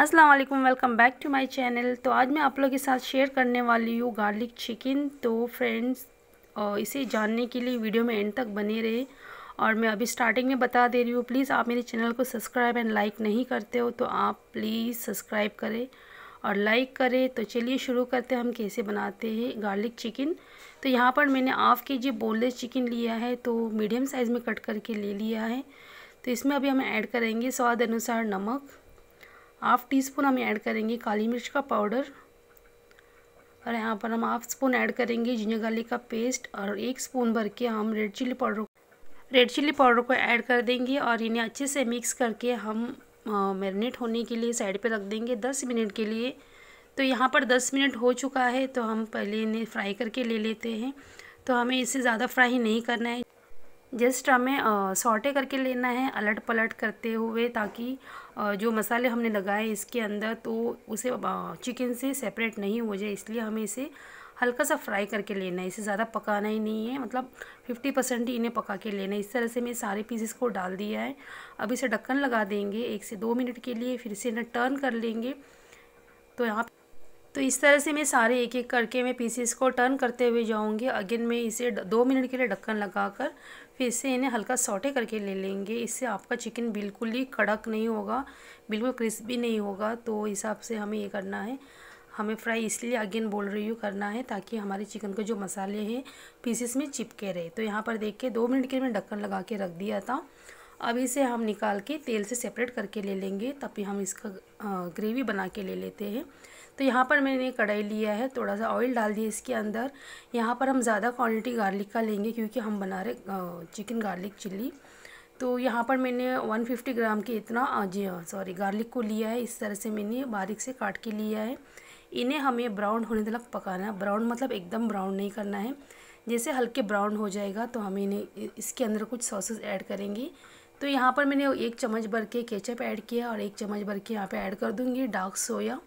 अस्सलाम वालेकुम welcome back to my channel तो आज मैं आप लोगों के साथ शेयर करने वाली हूँ गार्लिक चिकन तो फ्रेंड्स इसे जानने के लिए वीडियो में एंड तक बने रहे और मैं अभी स्टार्टिंग में बता दे रही हूँ प्लीज़ आप मेरे चैनल को सब्सक्राइब एंड लाइक नहीं करते हो तो आप प्लीज़ सब्सक्राइब करें और लाइक करें तो चलिए शुरू करते हैं हम कैसे बनाते हैं गार्लिक चिकन तो यहाँ पर मैंने हाफ़ के जी बोनलेस चिकन लिया है तो मीडियम साइज़ में कट करके ले लिया है तो इसमें अभी हम ऐड करेंगे स्वाद अनुसार नमक हाफ टी स्पून हम ऐड करेंगे काली मिर्च का पाउडर और यहाँ पर हम हाफ स्पून ऐड करेंगे जिंजर गार्लिक का पेस्ट और एक स्पून भर के हम red chilli powder red chilli powder को ऐड कर देंगे और इन्हें अच्छे से मिक्स करके हम मैरिनेट होने के लिए साइड पे रख देंगे दस मिनट के लिए तो यहाँ पर दस मिनट हो चुका है तो हम पहले इन्हें फ्राई करके ले लेते हैं तो हमें इसे ज़्यादा फ्राई नहीं करना है जस्ट हमें सॉटे करके लेना है अलट पलट करते हुए ताकि जो मसाले हमने लगाए इसके अंदर तो उसे चिकन से सेपरेट नहीं हो जाए इसलिए हमें इसे हल्का सा फ्राई करके लेना है इसे ज़्यादा पकाना ही नहीं है मतलब फिफ्टी परसेंट ही इन्हें पका के लेना है इस तरह से मैं सारे पीसेस को डाल दिया है अब इसे ढक्कन लगा देंगे एक से दो मिनट के लिए फिर इसे इन्हें टर्न कर लेंगे तो यहाँ तो इस तरह से मैं सारे एक एक करके मैं पीसेस को टर्न करते हुए जाऊँगी अगेन मैं इसे दो मिनट के लिए ढक्कन लगा फिर इससे इन्हें हल्का सौटे करके ले लेंगे इससे आपका चिकन बिल्कुल ही कड़क नहीं होगा बिल्कुल क्रिस्पी नहीं होगा तो हिसाब से हमें ये करना है हमें फ्राई इसलिए अगेन बोल रही हूँ करना है ताकि हमारे चिकन के जो मसाले हैं पीसेस में चिपके रहे तो यहाँ पर देख के दो मिनट के लिए ढक्कन लगा के रख दिया था अब इसे हम निकाल के तेल से सेपरेट करके ले लेंगे तभी हम इसका ग्रेवी बना के ले लेते हैं तो यहाँ पर मैंने कढ़ाई लिया है थोड़ा सा ऑयल डाल दिया इसके अंदर यहाँ पर हम ज़्यादा क्वान्टिटी गार्लिक का लेंगे क्योंकि हम बना रहे चिकन गार्लिक चिल्ली तो यहाँ पर मैंने 150 ग्राम के इतना जी सॉरी हाँ, गार्लिक को लिया है इस तरह से मैंने बारीक से काट के लिया है इन्हें हमें ब्राउन होने तक पकाना ब्राउन मतलब एकदम ब्राउन नहीं करना है जैसे हल्के ब्राउन हो जाएगा तो हम इन्हें इसके अंदर कुछ सॉसेस ऐड करेंगे तो यहाँ पर मैंने एक चम्मच भर के केचप ऐड किया और एक चम्मच भर के यहाँ पर ऐड कर दूँगी डार्क सोया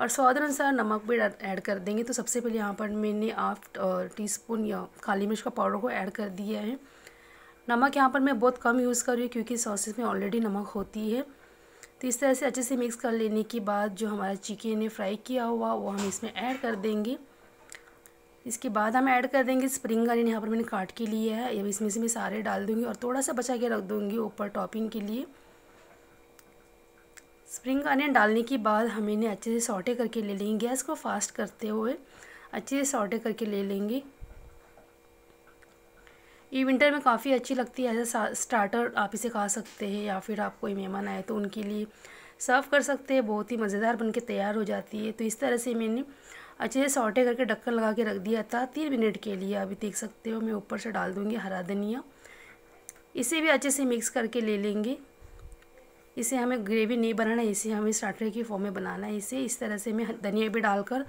और स्वाद अनुसार नमक भी ऐड कर देंगे तो सबसे पहले यहाँ पर मैंने हाफ टी स्पून या काली मिर्च का पाउडर को ऐड कर दिया है नमक यहाँ पर मैं बहुत कम यूज़ कर रही हूँ क्योंकि सॉसेस में ऑलरेडी नमक होती है तो इस तरह से अच्छे से मिक्स कर लेने के बाद जो हमारा चिकन ने फ्राई किया हुआ वो हम इसमें ऐड कर देंगे इसके बाद हम ऐड कर देंगे स्प्रिंग अनियन यहाँ पर मैंने काट के लिए है अब इसमें से मैं सारे डाल दूँगी और थोड़ा सा बचा के रख दूँगी ऊपर टॉपिंग के लिए स्प्रिंग अनियन डालने के बाद हम इन्हें अच्छे से सॉटे करके ले लेंगे गैस को फास्ट करते हुए अच्छे से सॉटे करके ले लेंगे ये विंटर में काफ़ी अच्छी लगती है ऐसा स्टार्टर आप इसे खा सकते हैं या फिर आप कोई मेहमान आए तो उनके लिए सर्व कर सकते हैं बहुत ही मज़ेदार बन के तैयार हो जाती है तो इस तरह से मैंने अच्छे से सॉटे करके ढक्कन लगा के रख दिया था तीन मिनट के लिए अभी देख सकते हो मैं ऊपर से डाल दूँगी हरा धनिया इसे भी अच्छे से मिक्स करके ले लेंगे इसे हमें ग्रेवी नहीं बनाना है इसे हमें स्टार्टर की फॉर्म में बनाना है इसे इस तरह से मैं धनिया भी डालकर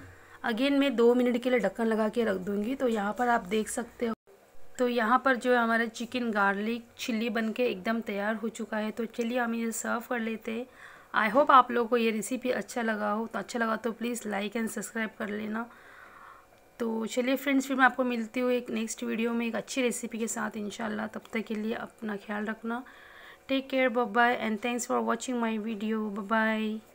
अगेन मैं दो मिनट के लिए ढक्कन लगा के रख दूँगी तो यहाँ पर आप देख सकते हो तो यहाँ पर जो है हमारा चिकन गार्लिक चिल्ली बन के एकदम तैयार हो चुका है तो चलिए हम ये सर्व कर लेते हैं आई होप आप लोगों को ये रेसिपी अच्छा लगा हो तो अच्छा लगा तो प्लीज़ लाइक एंड सब्सक्राइब कर लेना तो चलिए फ्रेंड्स फिर मैं आपको मिलती हूँ एक नेक्स्ट वीडियो में एक अच्छी रेसिपी के साथ इंशाल्लाह तब तक के लिए अपना ख्याल रखना take care bye bye and thanks for watching my video bye bye